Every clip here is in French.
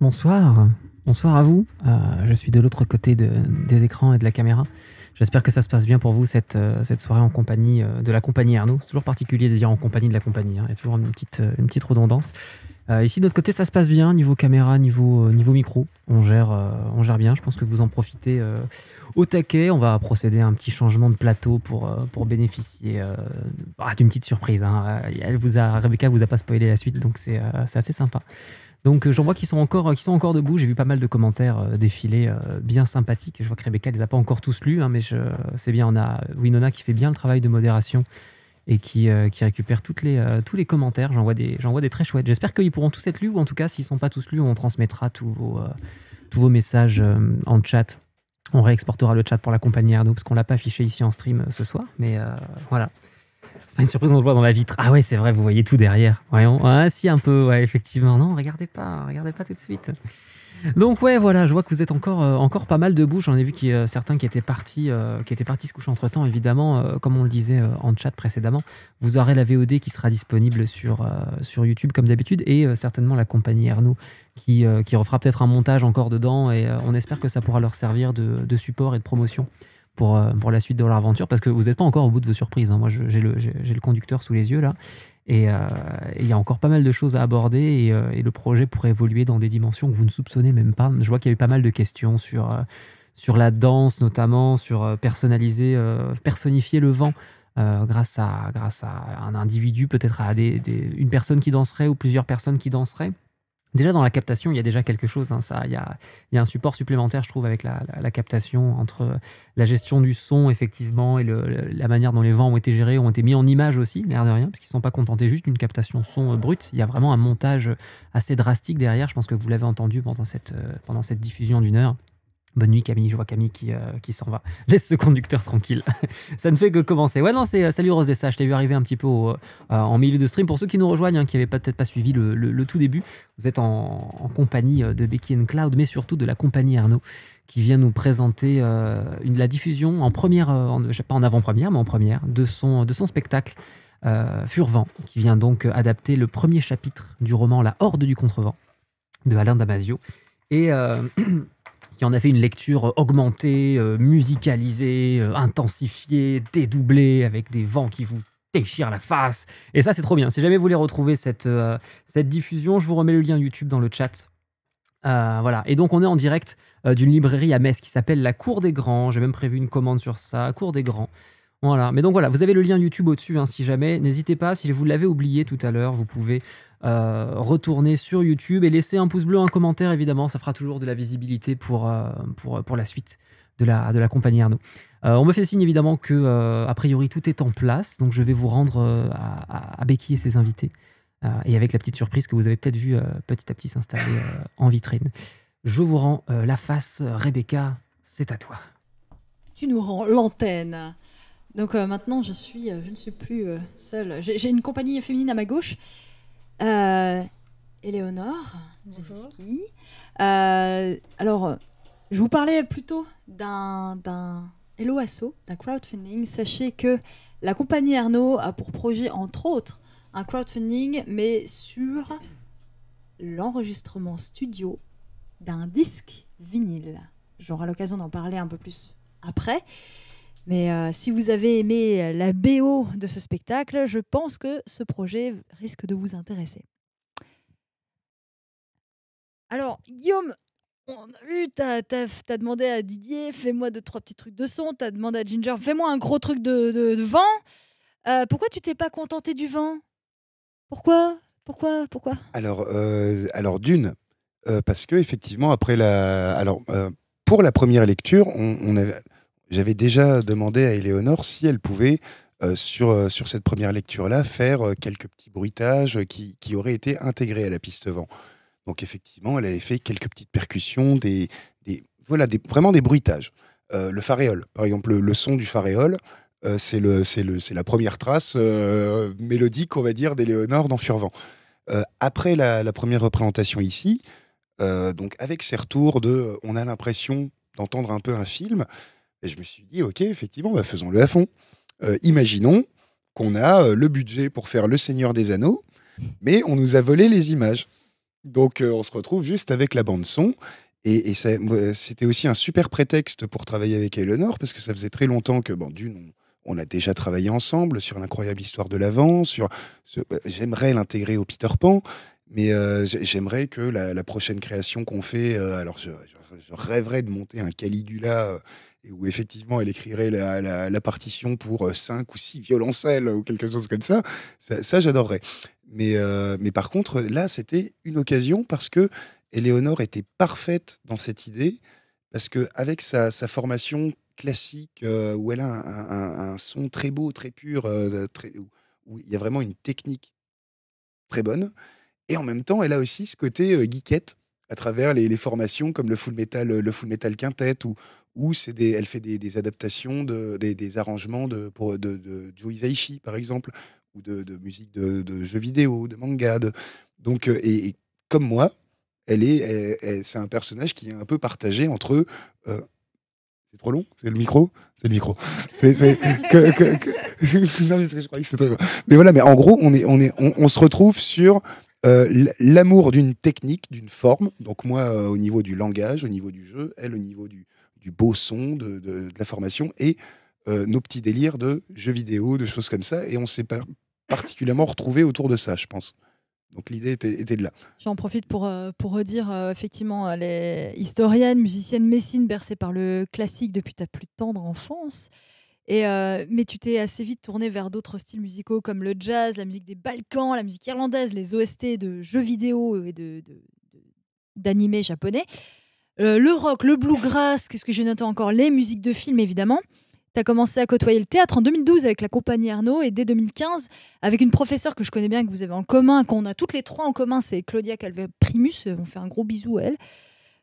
Bonsoir, bonsoir à vous. Euh, je suis de l'autre côté des écrans et de la caméra. J'espère que ça se passe bien pour vous cette, euh, soirée en compagnie euh, de la compagnie Arnaud. C'est toujours particulier de dire en compagnie de la compagnie. Hein. Il y a toujours une petite, redondance. ici, de l'autre côté, ça se passe bien niveau caméra, niveau, micro. On gère, on gère bien. Je pense que vous en profitez au taquet. On va procéder à un petit changement de plateau pour, pour bénéficier bah, d'une petite surprise. Hein. Elle vous a, Rebecca vous a pas spoilé la suite, donc c'est assez sympa. Donc euh, j'en vois qui sont encore, euh, qui sont encore debout. J'ai vu pas mal de commentaires euh, défiler bien sympathiques. Je vois que Rebecca les a pas encore tous lus, hein, mais c'est bien. On a Winona qui fait bien le travail de modération et qui, récupère toutes les, tous les commentaires. J'en vois, vois, des très chouettes. J'espère qu'ils pourront tous être lus, ou en tout cas, s'ils ne sont pas tous lus, on transmettra tous vos, tous vos messages en chat. On réexportera le chat pour la compagnie Arnaud, parce qu'on ne l'a pas affiché ici en stream ce soir. Mais voilà. C'est pas une surprise, on le voit dans la vitre. Ah ouais, c'est vrai, vous voyez tout derrière. Voyons. Ah si, un peu, effectivement. Non, regardez pas, regardez pas tout de suite. Donc ouais, voilà, je vois que vous êtes encore, euh, encore pas mal debout. J'en ai vu euh, certains qui étaient partis, euh, qui étaient partis se coucher entre temps. Évidemment, comme on le disait en chat précédemment, vous aurez la VOD qui sera disponible sur, sur YouTube comme d'habitude et certainement la compagnie Ernaud qui, qui refera peut-être un montage encore dedans et on espère que ça pourra leur servir de, de support et de promotion pour, euh, pour la suite de l'aventure, parce que vous n'êtes pas encore au bout de vos surprises. Hein. Moi, j'ai le, le, conducteur sous les yeux, là, euh, et il y a encore pas mal de choses à aborder, euh, et, le projet pourrait évoluer dans des dimensions que vous ne soupçonnez même pas. Je vois qu'il y a eu pas mal de questions sur, sur la danse, notamment, sur personnaliser, personnifier le vent. grâce, à, grâce à un individu, peut-être à une personne qui danserait ou plusieurs personnes qui danseraient. Déjà dans la captation, il y a déjà quelque chose. Hein, ça, il y, a, un support supplémentaire, je trouve, avec la, captation entre la gestion du son effectivement et la manière dont les vents ont été gérés, ont été mis en image aussi, l'air de rien, parce qu'ils ne sont pas contentés juste d'une captation son euh, brute. Il y a vraiment un montage assez drastique derrière. Je pense que vous l'avez entendu pendant cette euh, diffusion d'une heure. Bonne nuit Camille, je vois Camille qui, euh, qui s'en va. Laisse ce conducteur tranquille. ça ne fait que commencer. Ouais non, c'est euh, salut Rose ça, je t'ai vu arriver un petit peu euh, en milieu de stream. Pour ceux qui nous rejoignent, hein, qui n'avaient peut-être pas suivi le, tout début, vous êtes en, compagnie de Becky Cloud, mais surtout de la compagnie Arnaud, qui vient nous présenter la diffusion en première, en, pas en avant-première, mais en première, de son, de son spectacle Furvent, qui vient donc adapter le premier chapitre du roman La Horde du Contrevent de Alain Damasio. Et qui en a fait une lecture augmentée, euh, musicalisée, euh, intensifiée, dédoublée, avec des vents qui vous déchirent la face. Et ça, c'est trop bien. Si jamais vous voulez retrouver cette, euh, cette diffusion, je vous remets le lien YouTube dans le chat. voilà. Et donc, on est en direct d'une librairie à Metz qui s'appelle La Cour des Grands. J'ai même prévu une commande sur ça, Cour des Grands. Voilà. Mais donc voilà, vous avez le lien YouTube au-dessus, hein, si jamais. N'hésitez pas, si vous l'avez oublié tout à l'heure, vous pouvez euh, retourner sur YouTube et laisser un pouce bleu, un commentaire, évidemment. Ça fera toujours de la visibilité pour, euh, pour, euh, pour la suite de la, de la compagnie Arnaud. on me fait signe, évidemment, que, a priori, tout est en place. Donc je vais vous rendre à, à, Becky et ses invités. et avec la petite surprise que vous avez peut-être vu petit à petit s'installer en vitrine. Je vous rends la face, Rebecca, c'est à toi. Tu nous rends l'antenne. Donc euh, maintenant, je, suis, euh, je ne suis plus euh, seule. J'ai une compagnie féminine à ma gauche. Euh, Éléonore alors, je vous parlais plutôt d'un Hello Asso, d'un crowdfunding. Sachez que la compagnie Arnaud a pour projet, entre autres, un crowdfunding, mais sur l'enregistrement studio d'un disque vinyle. J'aurai l'occasion d'en parler un peu plus après. Mais euh, si vous avez aimé euh, la BO de ce spectacle, je pense que ce projet risque de vous intéresser. Alors, Guillaume, on a vu, t'as as, demandé à Didier, fais-moi deux, trois petits trucs de son. T'as demandé à Ginger, fais-moi un gros truc de, vent. Euh, pourquoi tu t'es pas contenté du vent Pourquoi Pourquoi Pourquoi Alors, alors d'une, parce que effectivement, après la, alors pour la première lecture, on, on avait, j'avais déjà demandé à Éléonore si elle pouvait, euh, sur, euh, sur cette première lecture-là, faire euh, quelques petits bruitages qui, qui, auraient été intégrés à la piste vent. Donc effectivement, elle avait fait quelques petites percussions, des, des voilà, des, vraiment des bruitages. le faréole, par exemple, le, son du faréole, c'est la première trace mélodique, on va dire, d'Éléonore dans Furvent. après la, la, première représentation ici, donc avec ces retours de, on a l'impression d'entendre un peu un film, et je me suis dit, OK, effectivement, bah, faisons-le à fond. Euh, imaginons qu'on a euh, le budget pour faire Le Seigneur des Anneaux, mais on nous a volé les images. Donc euh, on se retrouve juste avec la bande son. Et, c'était aussi un super prétexte pour travailler avec Eleanor, parce que ça faisait très longtemps que, bon, d'une, on, on, a déjà travaillé ensemble sur l'incroyable histoire de l'avant, sur j'aimerais l'intégrer au Peter Pan, mais j'aimerais que la, prochaine création qu'on fait, alors je, rêverais de monter un Caligula où effectivement elle écrirait la, partition pour euh, cinq ou six violoncelles ou quelque chose comme ça, ça, j'adorerais. Mais, euh, mais par contre, là, c'était une occasion parce que Éléonore était parfaite dans cette idée, parce que avec sa, formation classique, euh, où elle a un, son très beau, très pur, où il y a vraiment une technique très bonne, et en même temps, elle a aussi ce côté geekette à travers les, formations comme le full metal, le full metal quintet, où, où c'est elle fait des, adaptations, de, des, arrangements de, de, Joe Hisaishi, par exemple, ou de, musique de, jeux vidéo, de manga. donc, euh, et, comme moi, elle est, c'est un personnage qui est un peu partagé entre. Euh, c'est trop long C'est le micro C'est le micro. C'est, non, mais je croyais que c'était. Mais voilà, mais en gros, on, est, on, est, on se retrouve sur euh, l'amour d'une technique, d'une forme, donc moi euh, au niveau du langage, au niveau du jeu, elle au niveau du, beau son, de, la formation, et euh, nos petits délires de jeux vidéo, de choses comme ça, et on s'est particulièrement retrouvés autour de ça, je pense. Donc l'idée était, de là. J'en profite pour, redire, effectivement, les historiennes, musiciennes, messines bercées par le classique depuis ta plus tendre enfance. Euh, mais tu t'es assez vite tourné vers d'autres styles musicaux comme le jazz, la musique des Balkans, la musique irlandaise, les OST de jeux vidéo et de, d'animés japonais, euh, le rock, le bluegrass, qu'est-ce que je noté encore, les musiques de films évidemment. Tu as commencé à côtoyer le théâtre en 2012 avec la compagnie Arnaud et dès 2015 avec une professeure que je connais bien, que vous avez en commun, qu'on a toutes les trois en commun, c'est Claudia Calvé-Primus. Euh, on fait un gros bisou à elle.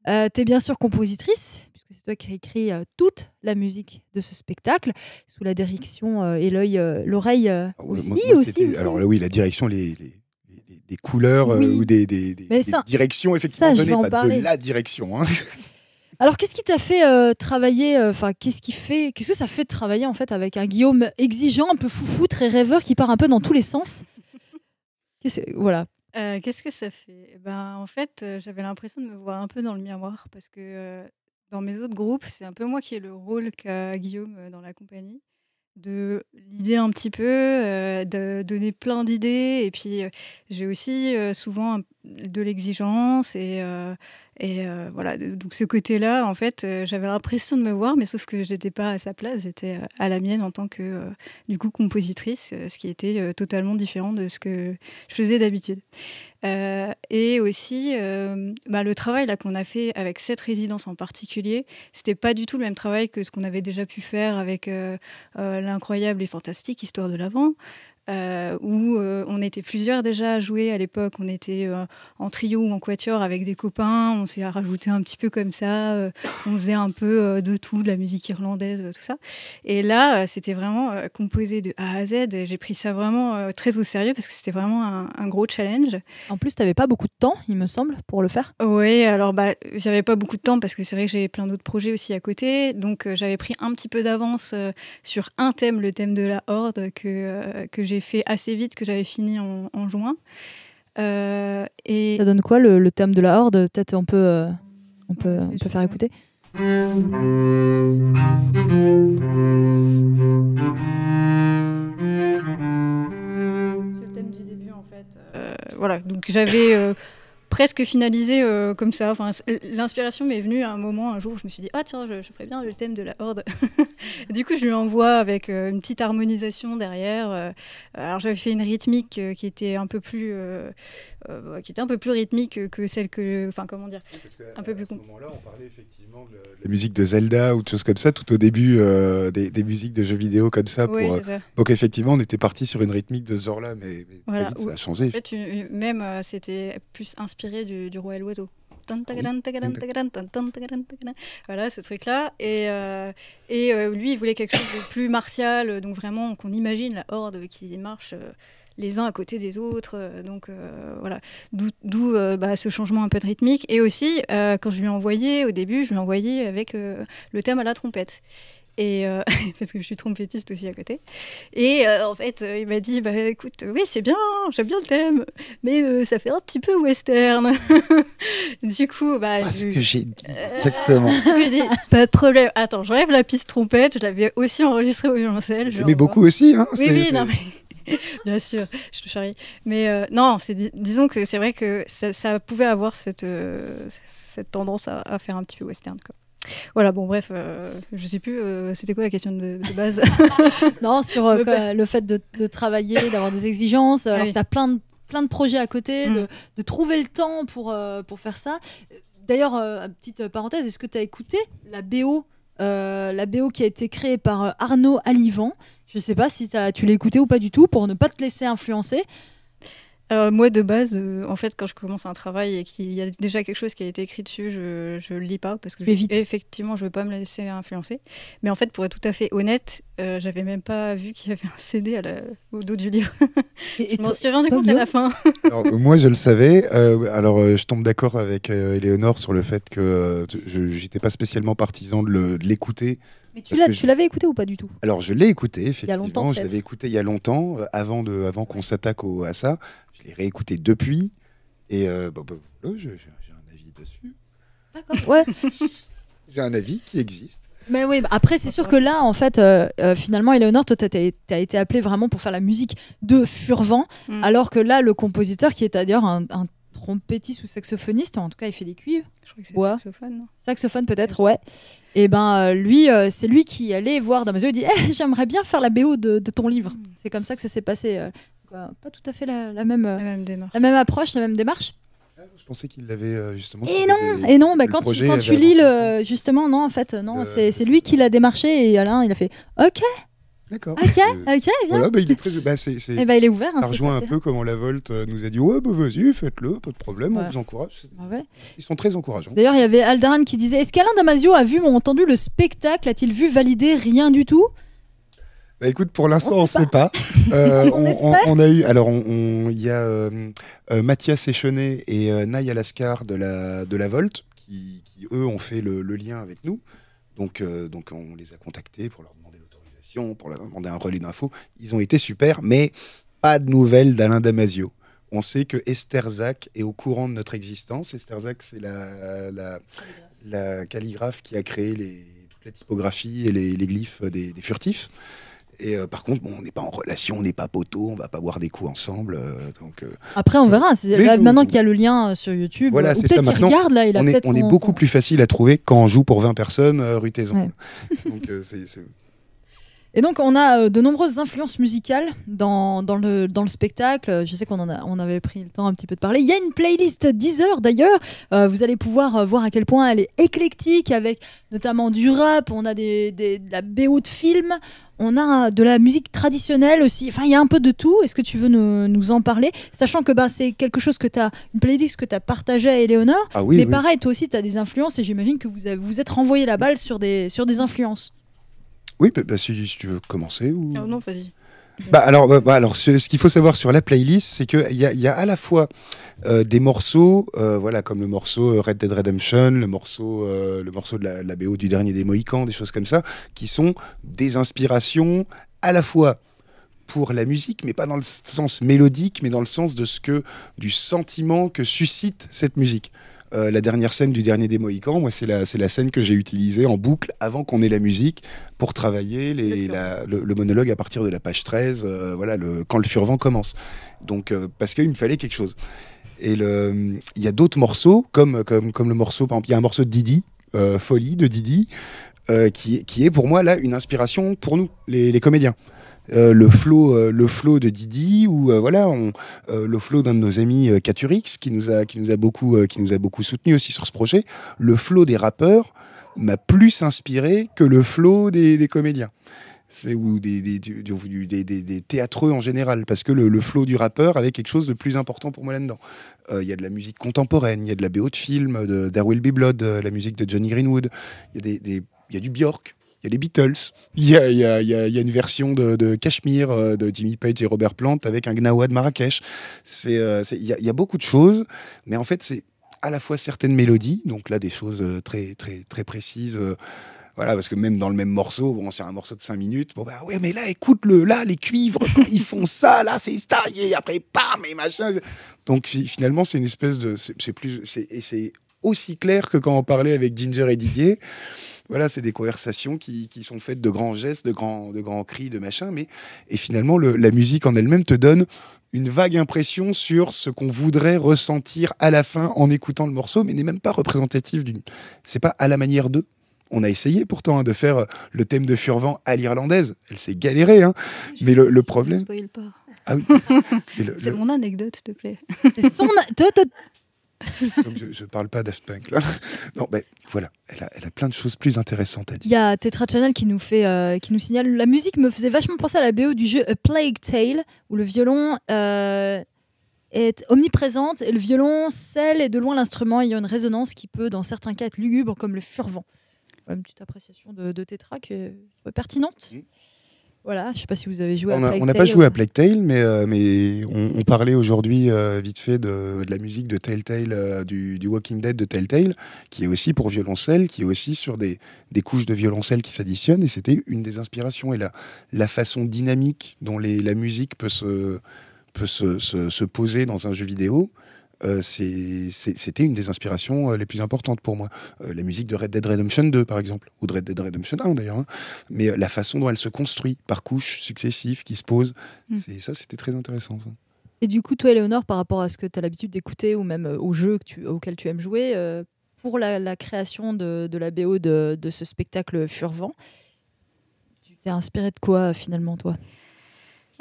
Euh, tu es bien sûr compositrice, c'est toi qui écrit euh, toute la musique de ce spectacle, sous la direction et l'œil, l'oreille aussi, Alors oui, la direction, les, couleurs euh, ou des, des, directions effectivement ça, pas parler. de la direction. Hein. Alors, qu'est-ce qui t'a fait euh, travailler Enfin, qu'est-ce qui fait Qu'est-ce que ça fait de travailler en fait avec un Guillaume exigeant, un peu foufou, très rêveur, qui part un peu dans tous les sens Voilà. qu'est-ce que ça fait eh Ben, en fait, j'avais l'impression de me voir un peu dans le miroir parce que dans mes autres groupes, c'est un peu moi qui ai le rôle qu'a Guillaume euh, dans la compagnie, de l'idée un petit peu, euh, de donner plein d'idées. Et puis, euh, j'ai aussi souvent de l'exigence et et euh, voilà, donc ce côté-là, en fait, euh, j'avais l'impression de me voir, mais sauf que je n'étais pas à sa place, j'étais euh, à la mienne en tant que, du coup, compositrice, ce qui était totalement différent de ce que je faisais d'habitude. et aussi, bah, le travail qu'on a fait avec cette résidence en particulier, c'était pas du tout le même travail que ce qu'on avait déjà pu faire avec l'incroyable et fantastique Histoire de l'avant. Euh, où euh, on était plusieurs déjà à jouer à l'époque. On était euh, en trio ou en quatuor avec des copains. On s'est rajouté un petit peu comme ça. on faisait un peu de tout, de la musique irlandaise, tout ça. Et là, c'était vraiment composé de A à Z. J'ai pris ça vraiment très au sérieux parce que c'était vraiment un, gros challenge. En plus, tu n'avais pas beaucoup de temps, il me semble, pour le faire. Oui, alors bah, j'avais pas beaucoup de temps parce que c'est vrai que j'avais plein d'autres projets aussi à côté. Donc j'avais pris un petit peu d'avance sur un thème, le thème de la horde que, que j'ai fait assez vite, que j'avais fini en, juin. Euh, et... Ça donne quoi le, thème de la horde Peut-être on peut, euh, on peut, on peut faire écouter. C'est le thème du début en fait. Euh, voilà, donc j'avais presque finalisé euh, comme ça. Enfin, L'inspiration m'est venue à un moment, un jour, où je me suis dit, ah tiens, je, ferais bien le thème de la horde. du coup, je lui envoie avec euh, une petite harmonisation derrière. Euh. alors, j'avais fait une rythmique qui était un peu plus, qui était un peu plus rythmique que celle que, enfin, comment dire, un peu plus. À ce moment-là, on parlait effectivement de, la musique de Zelda ou de choses comme ça, tout au début des, musiques de jeux vidéo comme ça. Oui, pour, Donc effectivement, on était parti sur une rythmique de zorla mais, ça a changé. En fait, même, c'était plus inspiré du, du roi et l'oiseau. Voilà ce truc-là. Et, euh, et euh, lui, il voulait quelque chose de plus martial, euh, donc vraiment qu'on imagine la horde qui marche les uns à côté des autres. donc voilà, d'où bah, ce changement un peu de rythmique. Et aussi, quand je lui ai envoyé, au début, je lui ai envoyé avec le thème à la trompette. Et euh, parce que je suis trompettiste aussi à côté. Et euh, en fait, euh, il m'a dit bah écoute, oui c'est bien, j'aime bien le thème, mais ça fait un petit peu western. du coup, bah. parce que j'ai dit exactement. je pas de problème. Attends, j'enlève la piste trompette. Je l'avais aussi enregistrée au violoncelle. Mais beaucoup aussi, hein. Oui, oui, non bien sûr, je te charrie. Mais non, c'est disons que c'est vrai que ça, pouvait avoir cette, cette tendance à, à, faire un petit peu western. Quoi. Voilà, bon, bref, euh, je sais plus, euh, c'était quoi la question de, base Non, sur euh, le fait de, travailler, d'avoir des exigences, tu as plein de, plein de projets à côté, mm. de, trouver le temps pour, pour faire ça. D'ailleurs, petite parenthèse, est-ce que tu as écouté la BO, la BO qui a été créée par Arnaud Alivant Je sais pas si as, tu l'as écouté ou pas du tout, pour ne pas te laisser influencer. Euh, moi, de base, euh, en fait, quand je commence un travail et qu'il y a déjà quelque chose qui a été écrit dessus, je ne lis pas parce que je, effectivement, je ne veux pas me laisser influencer. Mais en fait, pour être tout à fait honnête, je euh, j'avais même pas vu qu'il y avait un CD au dos du livre. Et, je m'en suis rendu compte à la fin. moi, je le savais. alors, je tombe d'accord avec Eleonore sur le fait que je j'étais pas spécialement partisan de l'écouter mais tu, l'as, tu l'avais écouté ou pas du tout Alors je l'ai écouté, Il y a longtemps, je l'avais écouté il y a longtemps, euh, avant, de, avant qu'on s'attaque à ça. Je l'ai réécouté depuis. Et euh, bah, bah, j'ai, un avis dessus. D'accord, ouais. j'ai un avis qui existe. Mais oui, bah, après, c'est sûr que là, en fait, euh, finalement, Eleonore, toi, as été appelée vraiment pour faire la musique de Furvent, mm. alors que là, le compositeur, qui est d'ailleurs un trompettiste ou saxophoniste, en tout cas il fait des cuivres. Je crois que c'est saxophone. Non saxophone peut-être, ouais. Et eh ben euh, lui, euh, c'est lui qui allait voir dans mes yeux et dit eh, j'aimerais bien faire la BO de, ton livre. Hmm. C'est comme ça que ça s'est passé. Euh. pas tout à fait la, même, la même approche, la même démarche. Ah, je pensais qu'il l'avait justement. Et non, et non, bah quand, tu, quand tu lis le, justement, non, en fait, non, c'est lui qui l'a démarché et Alain, il a fait OK, D'accord. Ok, euh, ok, Voilà, bah, il est très. Bah, eh ben, il est ouvert. Hein, ça rejoint un peu comment la Volte euh, nous a dit Ouais, bah vas-y, faites-le, pas de problème, on vous encourage. Bah, Ils sont très encourageants. D'ailleurs, il y avait Aldaran qui disait Est-ce qu'Alain Damasio a vu ou entendu le spectacle A-t-il vu valider rien du tout bah écoute, pour l'instant, on ne sait pas. Euh, on, on, a eu, alors, il y a euh, Mathias Echenet et Naya Lascar de la, de la Volte qui, qui eux, ont fait le, lien avec nous. Donc, donc on les a contactés pour leur pour leur demander un relais d'infos. Ils ont été super, mais pas de nouvelles d'Alain Damasio. On sait que Esther Zach est au courant de notre existence. Esther Zach, c'est la, la, calligraphe qui a créé les, toute la typographie et les, les glyphes des, furtifs. Et euh, par contre, bon, on n'est pas en relation, on n'est pas poteau, on va pas boire des coups ensemble. Euh, donc, euh. Après, on verra. maintenant qu'il y a le lien sur YouTube, voilà, peut-être regarde, on est, beaucoup plus facile à trouver quand on joue pour 20 personnes rue Taison. donc, c'est... Et donc, on a euh, de nombreuses influences musicales dans, dans, le, dans le spectacle. Euh, je sais qu'on en a, on avait pris le temps un petit peu de parler. Il y a une playlist Deezer d'ailleurs. Euh, vous allez pouvoir voir à quel point elle est éclectique avec notamment du rap. On a des, de la BO de films. On a de la musique traditionnelle aussi. Enfin, il y a un peu de tout. Est-ce que tu veux nous, nous en parler Sachant que bah, c'est quelque chose que tu as, une playlist que tu as partagée à Eleonore. Ah oui, mais pareil, toi aussi, tu as des influences et j'imagine que vous vous êtes renvoyé la balle sur des, sur des influences. Oui, bah, bah, si, tu veux commencer. Ou... Ah, non, vas-y. Bah, alors, alors, ce, qu'il faut savoir sur la playlist, c'est qu'il y a, à la fois euh, des morceaux, euh, voilà, comme le morceau euh, Red Dead Redemption, le morceau, le morceau de la, la, BO du dernier des Mohicans, des choses comme ça, qui sont des inspirations à la fois pour la musique, mais pas dans le sens mélodique, mais dans le sens de ce que, du sentiment que suscite cette musique. Euh, la dernière scène du dernier des Mohicans, moi, c'est la, scène que j'ai utilisée en boucle avant qu'on ait la musique pour travailler le, monologue à partir de la page 13, euh, voilà, quand le furvent commence. Donc, euh, parce qu'il me fallait quelque chose. Et il y a d'autres morceaux, comme, comme, le morceau, un morceau de Didi, Folie de Didi, qui, est pour moi là une inspiration pour nous, les comédiens. Euh, le flow euh, le flow de Didi ou euh, voilà le flow d'un de nos amis Caturix qui nous a qui nous a beaucoup qui nous a beaucoup soutenu aussi sur ce projet le flow des rappeurs m'a plus inspiré que le flow des, comédiens ou des des, des, théâtreux en général, parce que le, le, flow du rappeur avait quelque chose de plus important pour moi là-dedans. Il y a de la musique contemporaine, il y a de la BO de film, de There Will Be Blood, la musique de Johnny Greenwood, il y, y, a du Bjork, les Beatles, il y a, une version de, de Cachemire euh, de Jimmy Page et Robert Plant avec un Gnawa de Marrakech. Euh, il y, a beaucoup de choses, mais en fait, c'est à la fois certaines mélodies, donc là, des choses euh, très, très, très précises. voilà, parce que même dans le même morceau, bon, c'est un morceau de 5 minutes. Bon, bah ouais, mais là, écoute-le, là, les cuivres, ils font ça, là, c'est ça, et après, pam, mais machin. Donc finalement, c'est une espèce de. C'est plus. c'est aussi clair que quand on parlait avec Ginger et Didier. Voilà, c'est des conversations qui, sont faites de grands gestes, de grands, de grands cris, de machin. Mais, et finalement, la musique en elle-même te donne une vague impression sur ce qu'on voudrait ressentir à la fin en écoutant le morceau, mais n'est même pas représentatif d'une. C'est pas à la manière d'eux. On a essayé pourtant hein, de faire euh, le thème de Furvent à l'irlandaise. Elle s'est galérée, hein. mais le, problème. Ah oui. c'est mon anecdote, s'il te plaît. C'est son. je ne parle pas d'Aft là. Non, voilà, elle a, elle a, plein de choses plus intéressantes à dire. Il y a Tetra Channel qui nous, fait, euh, qui nous signale la musique me faisait vachement penser à la BO du jeu A Plague Tale, où le violon. Euh, est omniprésente et le violon, celle est de loin l'instrument il y a une résonance qui peut, dans certains cas, être lugubre comme le furvent. Une petite appréciation de, Tetra qui est pertinente. Mmh. Voilà, je sais pas si vous avez joué on n'a pas joué à Plague Tale, mais, euh, mais on, parlait aujourd'hui euh, vite fait de, la musique de Telltale, euh, du, Walking Dead de Telltale, qui est aussi pour violoncelle, qui est aussi sur des, couches de violoncelle qui s'additionnent, et c'était une des inspirations. Et la, la façon dynamique dont les, la musique peut se, peut se poser dans un jeu vidéo, euh, c'était une des inspirations euh, les plus importantes pour moi. Euh, la musique de Red Dead Redemption 2, par exemple, ou de Red Dead Redemption 1 d'ailleurs, hein. mais la façon dont elle se construit par couches successives qui se posent, mm. ça c'était très intéressant. Et du coup, toi, Eleonore, par rapport à ce que tu as l'habitude d'écouter ou même aux jeux auquel tu, auxquels tu aimes jouer, pour la, création de, la BO de, de, ce spectacle Furvent, tu t'es inspiré de quoi finalement, toi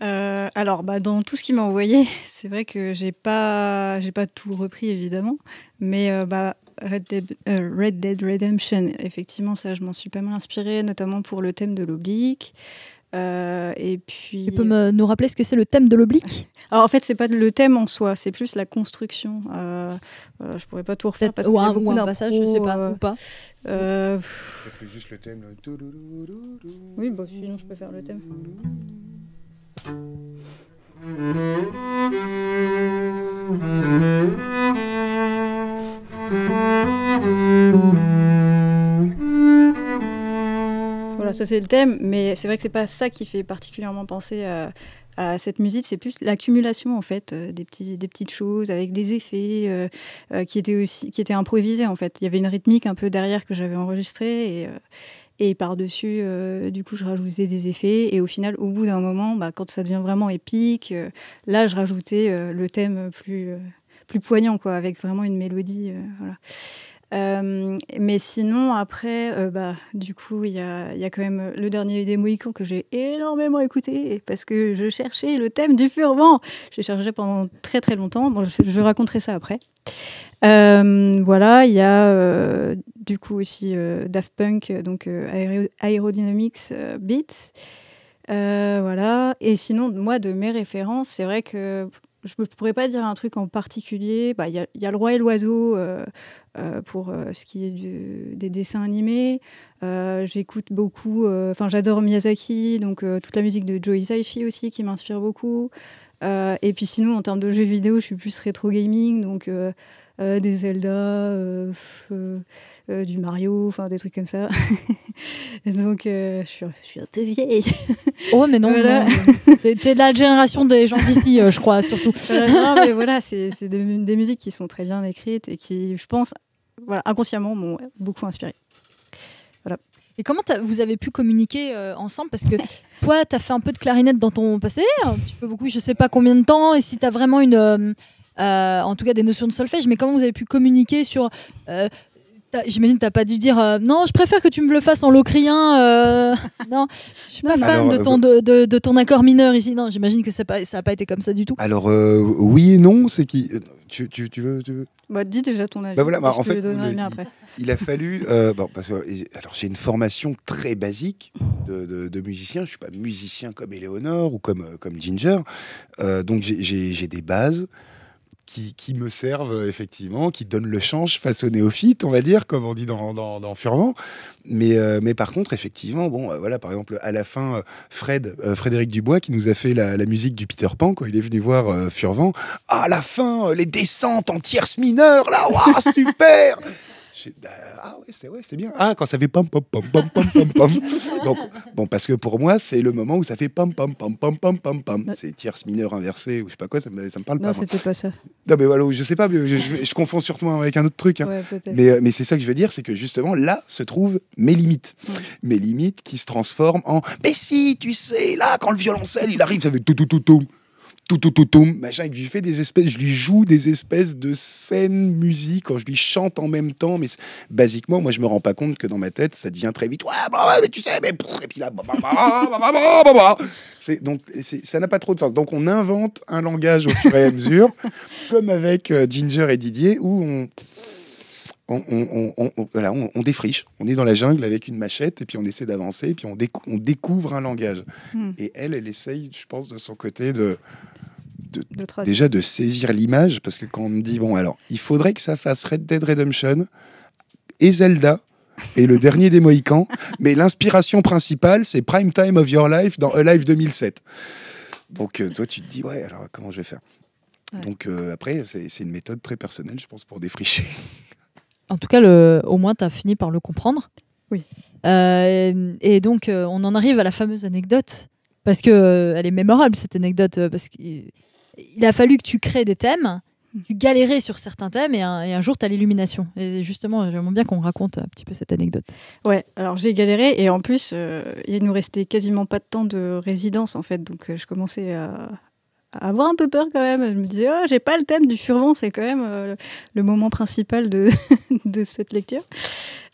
euh, alors, bah, dans tout ce qu'il m'a envoyé, c'est vrai que j'ai pas, j'ai pas tout repris évidemment, mais euh, bah, euh, Red Dead, Redemption, effectivement, ça, je m'en suis pas mal inspirée, notamment pour le thème de l'oblique. et puis. Tu peux me, nous rappeler ce que c'est le thème de l'oblique Alors en fait, c'est pas le thème en soi, c'est plus la construction. je pourrais pas tout refaire ou, un, passage, je sais pas, ou pas. juste le thème. Oui, bah, sinon je peux faire le thème. Voilà, ça c'est le thème, mais c'est vrai que c'est pas ça qui fait particulièrement penser euh, à, cette musique, c'est plus l'accumulation en fait euh, des, petits, des petites choses avec des effets euh, qui étaient aussi qui étaient improvisés en fait. Il y avait une rythmique un peu derrière que j'avais enregistrée et et par-dessus, euh, du coup, je rajoutais des effets. Et au final, au bout d'un moment, bah, quand ça devient vraiment épique, euh, là, je rajoutais euh, le thème plus, plus poignant, quoi, avec vraiment une mélodie. Euh, mais sinon, après, euh, bah, du coup, il y a, y a, quand même euh, le dernier des Mohicans que j'ai énormément écouté parce que je cherchais le thème du furban. J'ai cherché pendant très très longtemps. Bon, je, raconterai ça après. voilà, il y a du coup aussi Daft Punk, donc Aerodynamics Beats. voilà. Et sinon, moi, de mes références, c'est vrai que je ne pourrais pas dire un truc en particulier. Bah, il y, y, a Le Roi et l'Oiseau, euh, pour euh, ce qui est des dessins animés. Euh, j'écoute beaucoup, enfin j'adore Miyazaki, donc toute la musique de Joe Hisaishi aussi qui m'inspire beaucoup. et puis sinon, en termes de jeux vidéo, je suis plus rétro gaming, donc des Zelda, du Mario, enfin des trucs comme ça. donc je suis, un peu vieille. oh mais non, voilà. non t'es de la génération des gens d'ici, je crois surtout. non mais voilà, c'est des, des musiques qui sont très bien écrites et qui, je pense, voilà, inconsciemment m'ont beaucoup inspiré. Voilà. Et comment vous avez pu communiquer euh, ensemble Parce que toi, tu as fait un peu de clarinette dans ton passé, hein. un petit beaucoup, je sais pas combien de temps, et si tu as vraiment une. Euh, euh, en tout cas des notions de solfège, mais comment vous avez pu communiquer sur J'imagine que t'as pas dû dire euh, non, je préfère que tu me le fasses en locrien. Euh, non, je suis pas fan de, euh, ton, de, ton accord mineur ici. Non, j'imagine que ça n'a pas, été comme ça du tout. Alors oui et non, c'est qui tu, tu, tu, veux, tu veux bah, Dis déjà ton avis. Bah voilà, bah, en fait, le, il, après. il, a fallu. parce que, alors j'ai une formation très basique de, musicien. Je suis pas musicien comme Eleonore ou comme, comme Ginger, donc j'ai des bases qui, me servent effectivement, qui donnent le change face aux néophytes, on va dire, comme on dit dans, dans, Furvent. Euh, mais, par contre, effectivement, bon, euh, voilà, par exemple, à la fin, euh, Fred, Frédéric Dubois, qui nous a fait la, musique du Peter Pan, quand il est venu voir Furvent, à la fin, les descentes en tierce mineure, là, waouh, super ah ouais, c'est ouais, bien. Ah, quand ça fait pom pom pom pom pom pom Donc, bon, parce que pour moi, c'est le moment où ça fait pom pom pom pom pom pom pom. C'est tierce mineure inversée ou je sais pas quoi, ça me, ça me parle pas. Non, c'était pas ça. Non, mais voilà, je sais pas, je, je, confonds surtout avec un autre truc. mais mais c'est ça que je veux dire, c'est que justement, là se trouvent mes limites. Mes limites qui se transforment en Mais si, tu sais, là, quand le violoncelle il arrive, ça fait tout tout tout tout tout tout tout tout machin je lui fais des espèces je lui joue des espèces de scènes musique quand je lui chante en même temps mais basiquement moi je me rends pas compte que dans ma tête ça devient très vite ouais, bah, mais tu sais mais et puis là bah, bah, bah, c'est donc ça n'a pas trop de sens donc on invente un langage au fur et à mesure comme avec euh, Ginger et Didier où on on, défriche, on est dans la jungle avec une machette et puis on essaie d'avancer et puis on, découvre un langage. Hmm. Et elle, elle essaye, je pense, de son côté, de, déjà de saisir l'image parce que quand on me dit, bon, alors, il faudrait que ça fasse Red Dead Redemption et Zelda et le dernier des Mohicans, mais l'inspiration principale, c'est Prime Time of Your Life dans A Life 2007. Donc, euh, toi, tu te dis, ouais, alors comment je vais faire Donc euh, après, c'est une méthode très personnelle, je pense, pour défricher en tout cas, le, au moins, tu as fini par le comprendre. Oui. Euh, et donc, euh, on en arrive à la fameuse anecdote, parce que euh, elle est mémorable, cette anecdote, parce qu'il a fallu que tu crées des thèmes, tu galérais sur certains thèmes, et un, et un jour, tu as l'illumination. Et justement, j'aimerais bien qu'on raconte un petit peu cette anecdote. Ouais, alors j'ai galéré, et en plus, il nous restait quasiment pas de temps de résidence, en fait, donc je commençais à, avoir un peu peur quand même. Je me disais, oh, j'ai pas le thème du furvent, c'est quand même euh, le moment principal de, de cette lecture.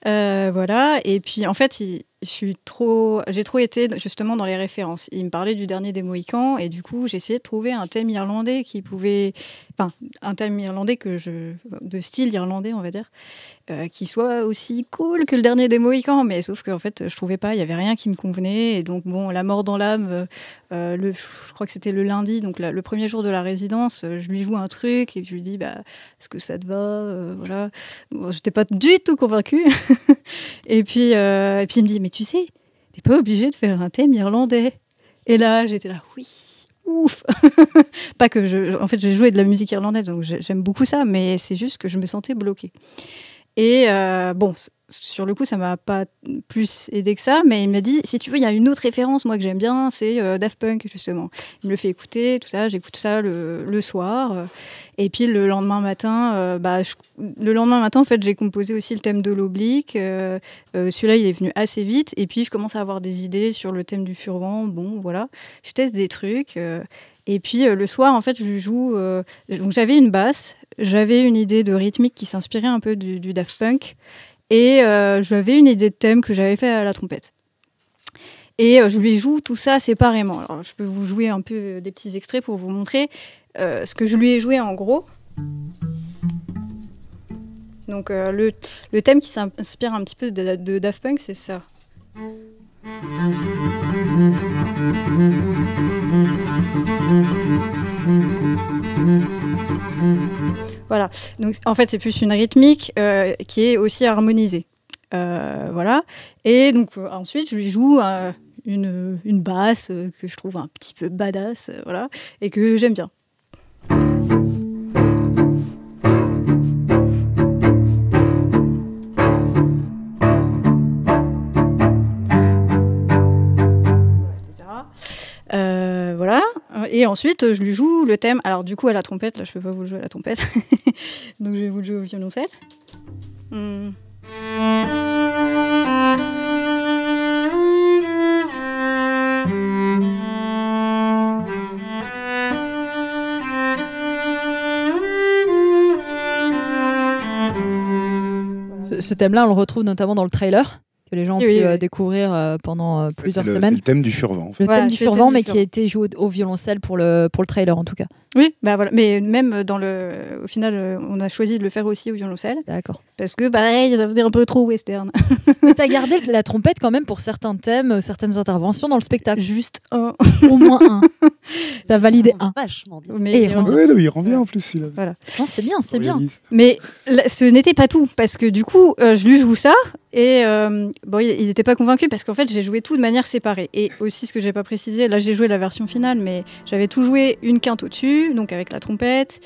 Euh, voilà. Et puis, en fait, je suis trop, j'ai trop été justement dans les références. Il me parlait du dernier des Mohicans et du coup, j'ai essayé de trouver un thème irlandais qui pouvait un thème irlandais que je, de style irlandais, on va dire, euh, qui soit aussi cool que le dernier des Mohicans. Mais sauf qu'en fait, je trouvais pas, il y avait rien qui me convenait. Et donc, bon, la mort dans l'âme, euh, euh, je crois que c'était le lundi, donc le premier jour de la résidence, je lui joue un truc et je lui dis, bah, est-ce que ça te va Voilà. J'étais pas du tout convaincue. et puis, et puis il me dit, mais tu sais, t'es pas obligé de faire un thème irlandais. Et là, j'étais là, oui ouf. pas que je, en fait, j'ai joué de la musique irlandaise, donc j'aime beaucoup ça, mais c'est juste que je me sentais bloquée. Et euh, bon, sur le coup, ça m'a pas plus aidé que ça, mais il m'a dit si tu veux, il y a une autre référence, moi, que j'aime bien, c'est euh, Daft Punk, justement. Il me le fait écouter, tout ça, j'écoute ça le, soir. et puis le lendemain matin, euh, bah, le lendemain matin, en fait, j'ai composé aussi le thème de l'oblique. Celui-là, il est venu assez vite. Et puis, je commence à avoir des idées sur le thème du furban. Bon, voilà, je teste des trucs. et puis le soir, en fait, je joue. donc j'avais une basse j'avais une idée de rythmique qui s'inspirait un peu du, du Daft Punk et euh, j'avais une idée de thème que j'avais fait à la trompette. Et euh, je lui joue tout ça séparément. Alors, je peux vous jouer un peu des petits extraits pour vous montrer euh, ce que je lui ai joué en gros. Donc le, thème qui s'inspire un petit peu de, de Daft Punk, c'est ça. Voilà. Donc, en fait, c'est plus une rythmique euh, qui est aussi harmonisée. Euh, voilà. Et donc, euh, ensuite, je lui joue une, une, basse que je trouve un petit peu badass, voilà, et que j'aime bien. Et ensuite, je lui joue le thème. Alors, du coup, à la trompette, là, je peux pas vous jouer à la trompette. Donc, je vais vous le jouer au violoncelle. Ce thème-là, on le retrouve notamment dans le trailer que les gens ont pu découvrir pendant plusieurs semaines. Le thème du Furvent. En fait. Le thème du Furvent, mais qui a été joué au, violoncelle pour le, pour le trailer en tout cas. Oui, bah voilà. mais même dans le. Au final, euh, on a choisi de le faire aussi au violoncelle. D'accord. Parce que pareil, ça faisait un peu trop western. Mais t'as gardé la trompette quand même pour certains thèmes, euh, certaines interventions dans le spectacle. Juste un. Au moins un. T'as validé un. Vachement bien. Oui, il, rend bien. en plus. celui-là. c'est bien, c'est bien. Mais ce n'était pas tout. Parce que du coup, euh, je lui joue ça. Et euh, bon, il n'était pas convaincu parce qu'en fait, j'ai joué tout de manière séparée. Et aussi, ce que j'ai pas précisé, là, j'ai joué la version finale, mais j'avais tout joué une quinte au-dessus, donc avec la trompette.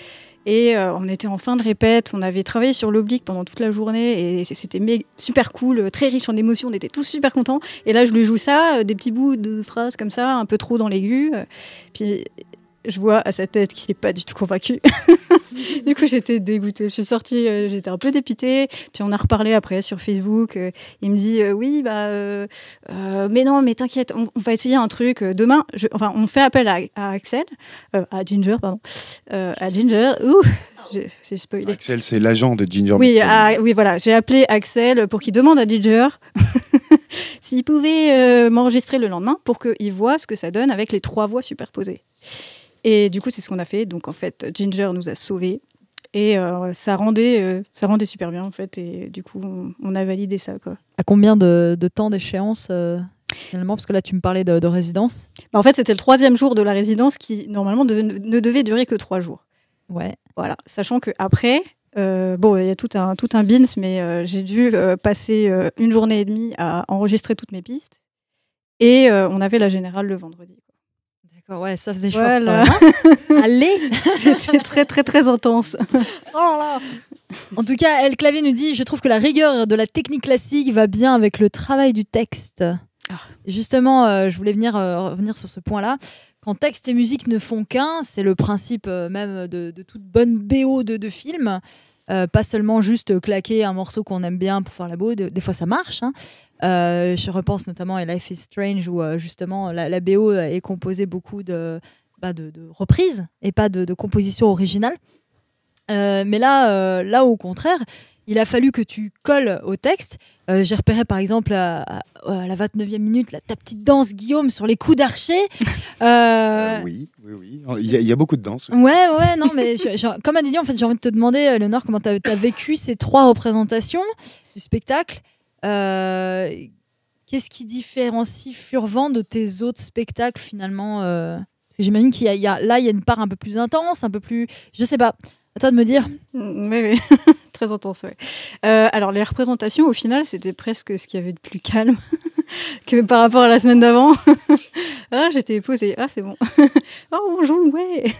Et euh, on était en fin de répète, on avait travaillé sur l'oblique pendant toute la journée et c'était super cool, euh, très riche en émotions, on était tous super contents. Et là, je lui joue ça, euh, des petits bouts de phrases comme ça, un peu trop dans l'aigu. Puis je vois à sa tête qu'il n'est pas du tout convaincu. du coup, j'étais dégoûtée. Je suis sortie, euh, j'étais un peu dépitée. Puis on a reparlé après sur Facebook. Euh, il me dit euh, Oui, bah, mais non, mais t'inquiète, on, va essayer un truc. Demain, je, enfin, on fait appel à, Axel, à Ginger, pardon. à Ginger, ouh, c'est spoilé. Axel, c'est l'agent de Ginger. Oui, ah, oui voilà, j'ai appelé Axel pour qu'il demande à Ginger s'il pouvait m'enregistrer le lendemain pour qu'il voit ce que ça donne avec les trois voix superposées. Et du coup, c'est ce qu'on a fait. Donc, en fait, Ginger nous a sauvés. Et euh, ça, rendait, euh, ça rendait super bien, en fait. Et du coup, on, a validé ça. À combien de, temps d'échéance euh, Finalement, parce que là, tu me parlais de, résidence. Bah, en fait, c'était le troisième jour de la résidence qui, normalement, ne devait durer que trois jours. Ouais. Voilà. Sachant qu'après, euh, bon, il y a tout un, tout un bins, mais j'ai dû passer une journée et demie à enregistrer toutes mes pistes. Et on avait la générale le vendredi ouais, ça faisait chaud. Hein. Allez C'était très, très, très intense. Oh là en tout cas, El Clavier nous dit Je trouve que la rigueur de la technique classique va bien avec le travail du texte. Ah. Justement, euh, je voulais venir euh, revenir sur ce point-là. Quand texte et musique ne font qu'un, c'est le principe euh, même de, toute bonne BO de film. Euh, pas seulement juste claquer un morceau qu'on aime bien pour faire la BO, des, fois ça marche. Hein. Euh, je repense notamment à Life is Strange où euh, justement la, BO est composée beaucoup bah, de, reprises et pas de, de compositions originales. Euh, mais là, euh, là, au contraire, il a fallu que tu colles au texte. Euh, j'ai repéré par exemple à, la 29e minute ta petite danse, Guillaume, sur les coups d'archer. oui, oui, oui. Il y, a, beaucoup de danse. Oui. Ouais, ouais, non, mais comme dit en fait, j'ai envie de te demander, Léonore, comment tu as, vécu ces trois représentations du spectacle Qu'est-ce qui différencie Furvent de tes autres spectacles finalement Parce que j'imagine qu'il y, y a, là, il y a une part un peu plus intense, un peu plus. Je sais pas. À toi de me dire. Mm, oui, oui. Très intense, oui. Euh, alors, les représentations, au final, c'était presque ce qu'il y avait de plus calme que par rapport à la semaine d'avant. ah, j'étais posée. Ah, c'est bon. oh, bonjour, ouais.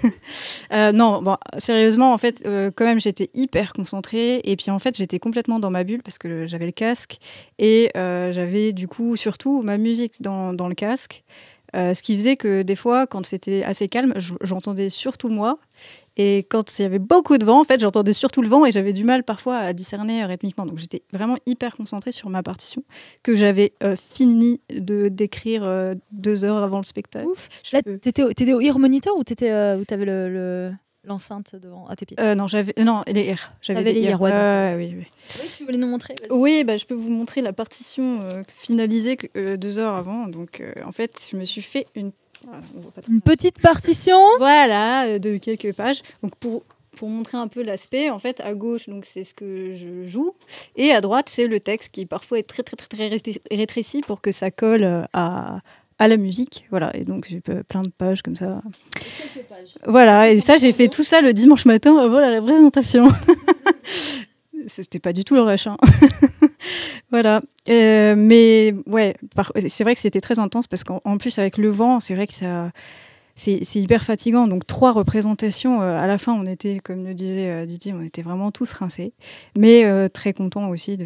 Euh, non, bon, sérieusement, en fait, euh, quand même, j'étais hyper concentrée. Et puis, en fait, j'étais complètement dans ma bulle parce que j'avais le casque. Et j'avais, du coup, surtout ma musique dans, le casque. ce qui faisait que des fois, quand c'était assez calme, j'entendais surtout moi et quand il y avait beaucoup de vent, en fait, j'entendais surtout le vent et j'avais du mal parfois à discerner euh, rythmiquement. Donc j'étais vraiment hyper concentrée sur ma partition que j'avais euh, fini de d'écrire euh, deux heures avant le spectacle. Ouf. t'étais, au, au monitor ou t'étais euh, t'avais le... L'enceinte devant à tes pieds. non, j'avais non les ears. J'avais les ear. oui, hein. oui. tu voulais nous montrer. Oui, bah, je peux vous montrer la partition finalisée deux heures avant. Donc, en fait, je me suis fait une ah, Une petite partition Voilà, euh, de quelques pages. Donc pour, montrer un peu l'aspect, en fait, à gauche, donc c'est ce que je joue, et à droite, c'est le texte qui parfois est très très très très rétréci pour que ça colle euh, à, la musique. Voilà, et donc j'ai plein de pages comme ça. Et Voilà, et ça, j'ai fait tout ça le dimanche matin avant la présentation. C'était pas du tout le rush. Hein. voilà. Euh, mais ouais, c'est vrai que c'était très intense parce qu'en plus avec le vent, c'est vrai que ça, c'est hyper fatigant. Donc trois représentations euh, à la fin, on était, comme le disait euh, Didier, on était vraiment tous rincés, mais très contents aussi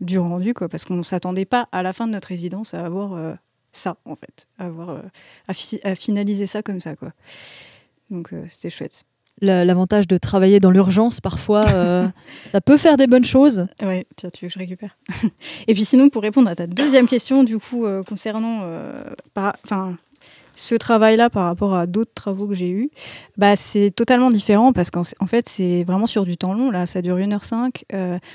du rendu, quoi, parce qu'on ne s'attendait pas à la fin de notre résidence à avoir ça en fait, à avoir finaliser ça comme ça, quoi. Donc c'était chouette l'avantage de travailler dans l'urgence parfois, euh, ça peut faire des bonnes choses. tu veux que je récupère. Et puis sinon, pour répondre à ta deuxième question, du coup, euh, concernant, euh, ce travail-là par rapport à d'autres travaux que j'ai eus, bah, c'est totalement différent parce qu'en fait, c'est vraiment sur du temps long. Là, ça dure 1 h 5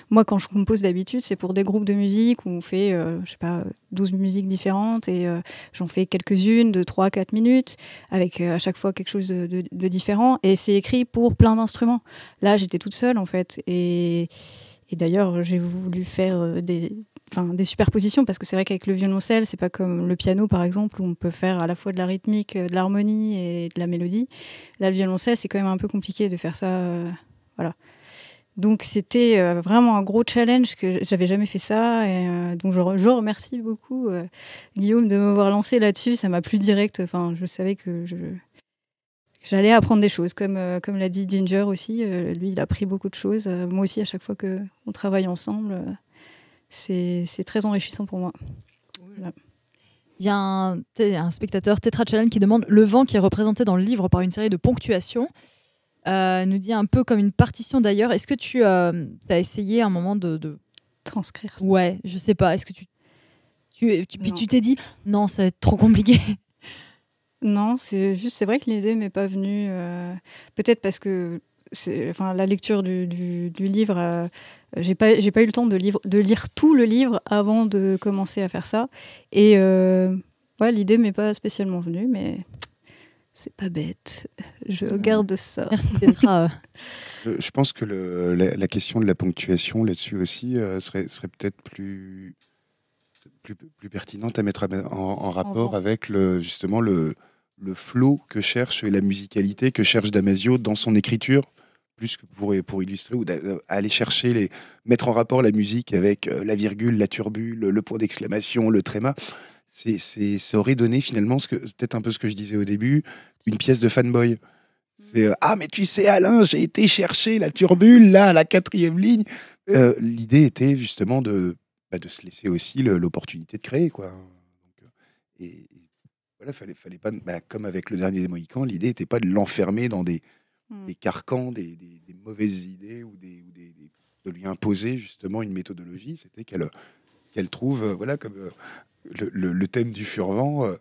moi, quand je compose d'habitude, c'est pour des groupes de musique où on fait, euh, je sais pas, 12 musiques différentes et euh, j'en fais quelques-unes de 3-4 minutes avec euh, à chaque fois quelque chose de, différent. Et c'est écrit pour plein d'instruments. Là, j'étais toute seule en fait. et d'ailleurs, j'ai voulu faire des enfin, des superpositions, parce que c'est vrai qu'avec le violoncelle, c'est pas comme le piano par exemple, où on peut faire à la fois de la rythmique, euh, de l'harmonie et de la mélodie. Là, le violoncelle, c'est quand même un peu compliqué de faire ça. Euh, voilà. Donc c'était euh, vraiment un gros challenge que j'avais jamais fait ça. Et, donc je, remercie beaucoup Guillaume de m'avoir lancé là-dessus. Ça m'a plu direct. Enfin, je savais que j'allais apprendre des choses. Comme, comme l'a dit Ginger aussi, lui il a appris beaucoup de choses. moi aussi, à chaque fois qu'on travaille ensemble, c'est très enrichissant pour moi. Il y a un, spectateur, Tetra Challenge, qui demande le vent qui est représenté dans le livre par une série de ponctuations. Euh, nous dit un peu comme une partition d'ailleurs. Est-ce que tu euh, as essayé un moment de, transcrire Ouais, je sais pas. Est-ce que tu tu, puis tu t'es dit non, ça va être trop compliqué. Non, c'est juste, c'est vrai que l'idée m'est pas venue. Euh, peut-être parce que, enfin, la lecture du livre j'ai pas, j'ai pas eu le temps de, de lire tout le livre avant de commencer à faire ça. Et euh, ouais, l'idée m'est pas spécialement venue, mais c'est pas bête. Je euh, garde ça. Merci d'être euh, Je pense que la, question de la ponctuation là-dessus aussi euh, serait, serait peut-être plus, plus, plus, pertinente à mettre en, rapport avec le, justement le, le flow que cherche et la musicalité que cherche Damasio dans son écriture plus que pour, pour illustrer, ou aller chercher, les, mettre en rapport la musique avec euh, la virgule, la turbule, le point d'exclamation, le tréma. C'est, c'est, ça aurait donné finalement ce que, peut-être un peu ce que je disais au début, une pièce de fanboy. C'est mm. ah mais tu sais Alain, j'ai été chercher la turbule là à la quatrième ligne. Euh, l'idée était justement de bah, de se laisser aussi l'opportunité de créer quoi. Euh, et, voilà, fallait fallait pas bah, comme avec le dernier des Mohicans, l'idée n'était pas de l'enfermer dans des Hmm. des carcans, des, mauvaises idées ou, des, de lui imposer justement une méthodologie. C'était qu'elle qu'elle trouve, euh, voilà, comme euh, le, thème du Furvent. Euh,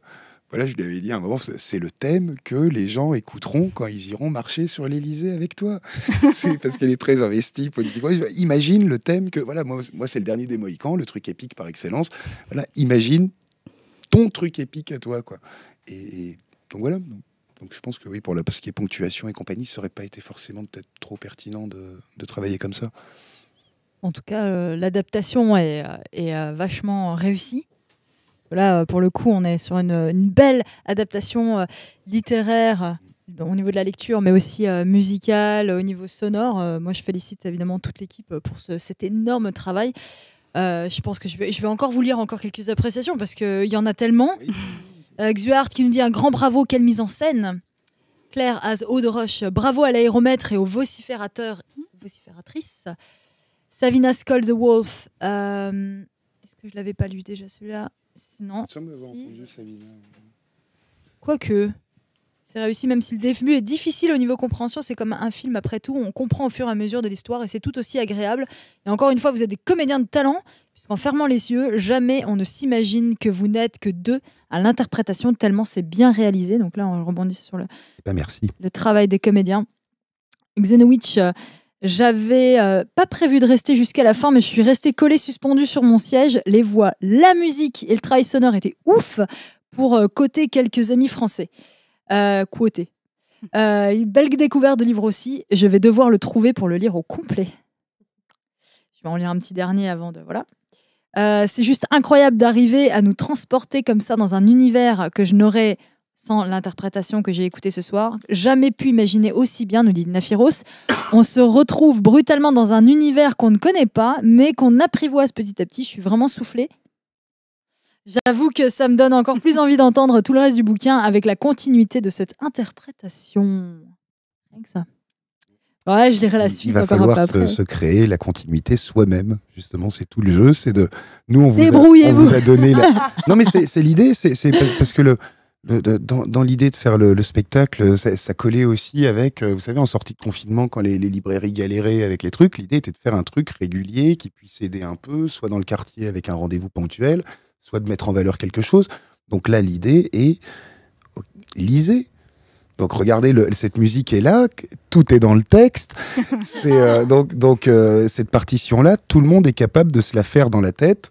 voilà, je lui avais dit à un moment, c'est le thème que les gens écouteront quand ils iront marcher sur l'Elysée avec toi. c'est parce qu'elle est très investie politiquement. Imagine le thème que, voilà, moi, moi c'est le dernier des Mohicans, le truc épique par excellence. Voilà, imagine ton truc épique à toi, quoi. donc voilà. Donc je pense que oui, pour la, ce qui est ponctuation et compagnie, ça n'aurait pas été forcément peut-être trop pertinent de, travailler comme ça. En tout cas, euh, l'adaptation est, euh, euh, vachement réussie. Là, pour le coup, on est sur une, belle adaptation littéraire au niveau de la lecture, mais aussi musicale, au niveau sonore. moi, je félicite évidemment toute l'équipe pour cet énorme travail. je pense que je vais, je vais encore vous lire encore quelques appréciations parce qu'il y en a tellement. Euh, qui nous dit un grand bravo, quelle mise en scène. Claire as bravo à l'aéromètre et au vociférateur vocifératrices. Savina Skull the Wolf. Euh, est-ce que je l'avais pas lu déjà celui-là Non. Si. Quoique. C'est réussi, même si le début est difficile au niveau compréhension. C'est comme un film, après tout. On comprend au fur et à mesure de l'histoire et c'est tout aussi agréable. Et encore une fois, vous êtes des comédiens de talent, puisqu'en fermant les yeux, jamais on ne s'imagine que vous n'êtes que deux à l'interprétation, tellement c'est bien réalisé. Donc là, on rebondit sur le, bah, merci. le travail des comédiens. Xenowitch, euh, j'avais euh, pas prévu de rester jusqu'à la fin, mais je suis resté collé suspendu sur mon siège. Les voix, la musique et le travail sonore étaient ouf pour euh, côté coter quelques amis français. Euh, une belle découverte de livre aussi. Je vais devoir le trouver pour le lire au complet. Je vais en lire un petit dernier avant de. Voilà. Euh, c'est juste incroyable d'arriver à nous transporter comme ça dans un univers que je n'aurais, sans l'interprétation que j'ai écoutée ce soir, jamais pu imaginer aussi bien, nous dit Nafiros. On se retrouve brutalement dans un univers qu'on ne connaît pas, mais qu'on apprivoise petit à petit. Je suis vraiment soufflée. J'avoue que ça me donne encore plus envie d'entendre tout le reste du bouquin avec la continuité de cette interprétation. Rien ça. Ouais, je dirais la suite. Il va falloir Se, créer la continuité soi-même. Justement, c'est tout le jeu. C'est de. Nous, on vous, a, vous a donné. La... non, mais c'est l'idée. C'est parce que le. dans, l'idée de faire le, spectacle, ça, collait aussi avec, euh, vous savez, en sortie de confinement, quand les, les librairies galéraient avec les trucs, l'idée était de faire un truc régulier qui puisse aider un peu, soit dans le quartier avec un rendez-vous ponctuel, soit de mettre en valeur quelque chose. Donc là, l'idée est, oh, lisez, donc regardez, cette musique est là, tout est dans le texte. c'est, euh, donc donc euh, cette partition-là, tout le monde est capable de se la faire dans la tête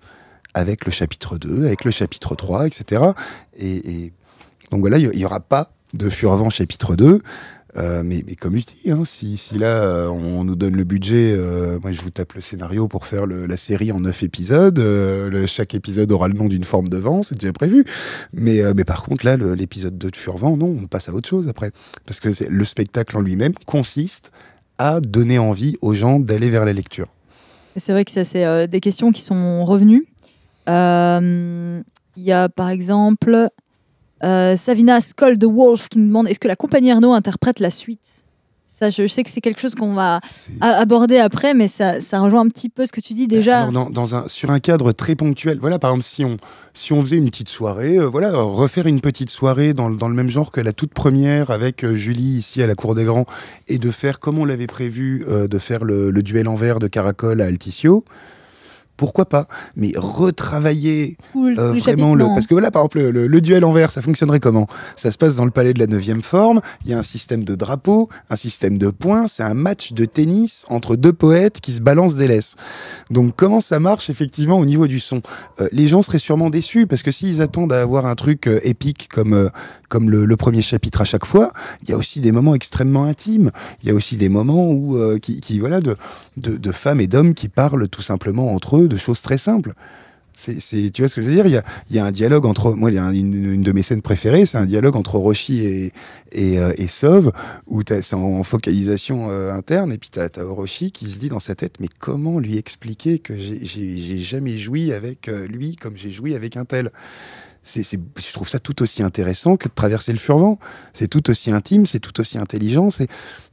avec le chapitre 2, avec le chapitre 3, etc. Et, et donc voilà, il y aura pas de fur avant chapitre 2. Euh, mais, comme je dis, hein, si, si, là euh, on nous donne le budget, euh, moi je vous tape le scénario pour faire le, la série en neuf épisodes. le, chaque épisode aura le nom d'une forme de vent, c'est déjà prévu. Mais, mais par contre là, l'épisode 2 de Furvent, non, on passe à autre chose après, parce que le spectacle en lui-même consiste à donner envie aux gens d'aller vers la lecture. C'est vrai que ça, c'est des questions qui sont revenues. Il y a par exemple euh, Savina Skoll de Wolf qui nous demande est-ce que la compagnie Arnaud interprète la suite ça, je sais que c'est quelque chose qu'on va aborder après, mais ça, ça, rejoint un petit peu ce que tu dis déjà. Bah, dans, un, sur un cadre très ponctuel. Voilà, par exemple, si on, si on faisait une petite soirée, euh, voilà, refaire une petite soirée dans, le même genre que la toute première avec euh, Julie ici à la Cour des Grands, et de faire comme on l'avait prévu, de faire le, duel en verre de Caracol à Alticio pourquoi pas Mais retravailler euh, vraiment le. Parce que voilà, par exemple, le, duel envers ça fonctionnerait comment Ça se passe dans le palais de la 9 forme, il y a un système de drapeau, un système de points, c'est un match de tennis entre deux poètes qui se balancent des laisses. Donc, comment ça marche effectivement au niveau du son euh, Les gens seraient sûrement déçus parce que s'ils attendent à avoir un truc euh, épique comme, comme le, premier chapitre à chaque fois, il y a aussi des moments extrêmement intimes, il y a aussi des moments où, qui, voilà, de, de femmes et d'hommes qui parlent tout simplement entre eux de choses très simples. C'est, tu vois ce que je veux dire il y, a, un dialogue entre moi, il y a une, de mes scènes préférées, c'est un dialogue entre Roshi et et, euh, Sauve où c'est en, focalisation euh, interne et puis t'as, as Roshi qui se dit dans sa tête mais comment lui expliquer que j'ai, jamais joui avec euh, lui comme j'ai joui avec un tel c'est, je trouve ça tout aussi intéressant que de traverser le Furvent. C'est tout aussi intime, c'est tout aussi intelligent. C'est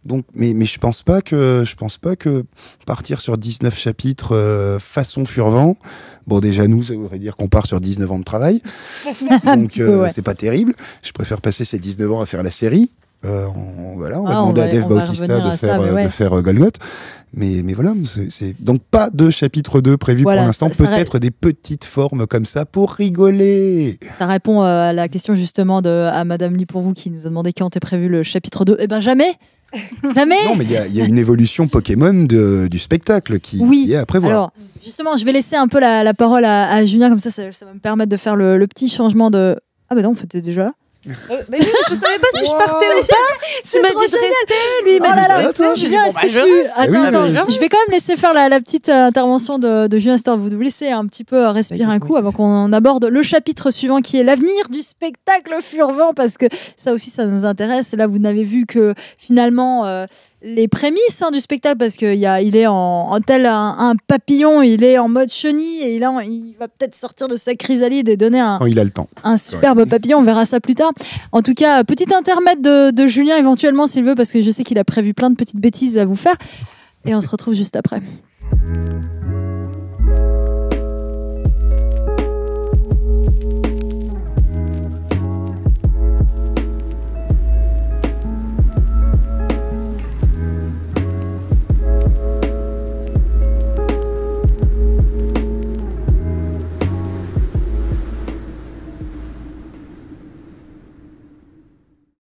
donc, mais, mais je pense pas que je pense pas que partir sur 19 chapitres euh, façon Furvent. Bon, déjà nous, ça voudrait dire qu'on part sur 19 ans de travail, donc euh, c'est pas terrible. Je préfère passer ces 19 ans à faire la série euh, on, voilà, on va ah, demander à Dave Bautista de, faire, euh, faire, euh, Mais, mais voilà, c'est donc pas de chapitre 2 prévu pour l'instant, peut-être des petites formes comme ça pour rigoler. Ça répond à la question justement de, à Madame Lee pour vous qui nous a demandé quand est prévu le chapitre 2. Eh ben jamais Jamais Non, mais il y, a une évolution Pokémon du spectacle qui, oui. qui, est à prévoir. Alors, justement, je vais laisser un peu la, parole à, Julien, comme ça, ça, ça va me permettre de faire le, petit changement de. Ah, ben non, on étiez déjà je euh, mais je savais pas si je partais ou pas. C'est m'a dit de rester, lui Attends, je, vais quand même laisser faire la, petite euh, intervention de, de Julien, vous vous laissez un petit peu euh, respirer un coup avant qu'on aborde le chapitre suivant qui est l'avenir du spectacle furvent parce que ça aussi, ça nous intéresse. Et là, vous n'avez vu que finalement les prémices hein, du spectacle parce qu'il il est en, tel un, papillon, il est en mode chenille et il, va peut-être sortir de sa chrysalide et donner un, oh, un superbe papillon. On verra ça plus tard. En tout cas, petit intermède de, de Julien éventuellement s'il veut parce que je sais qu'il a prévu plein de petites bêtises à vous faire et on se retrouve juste après.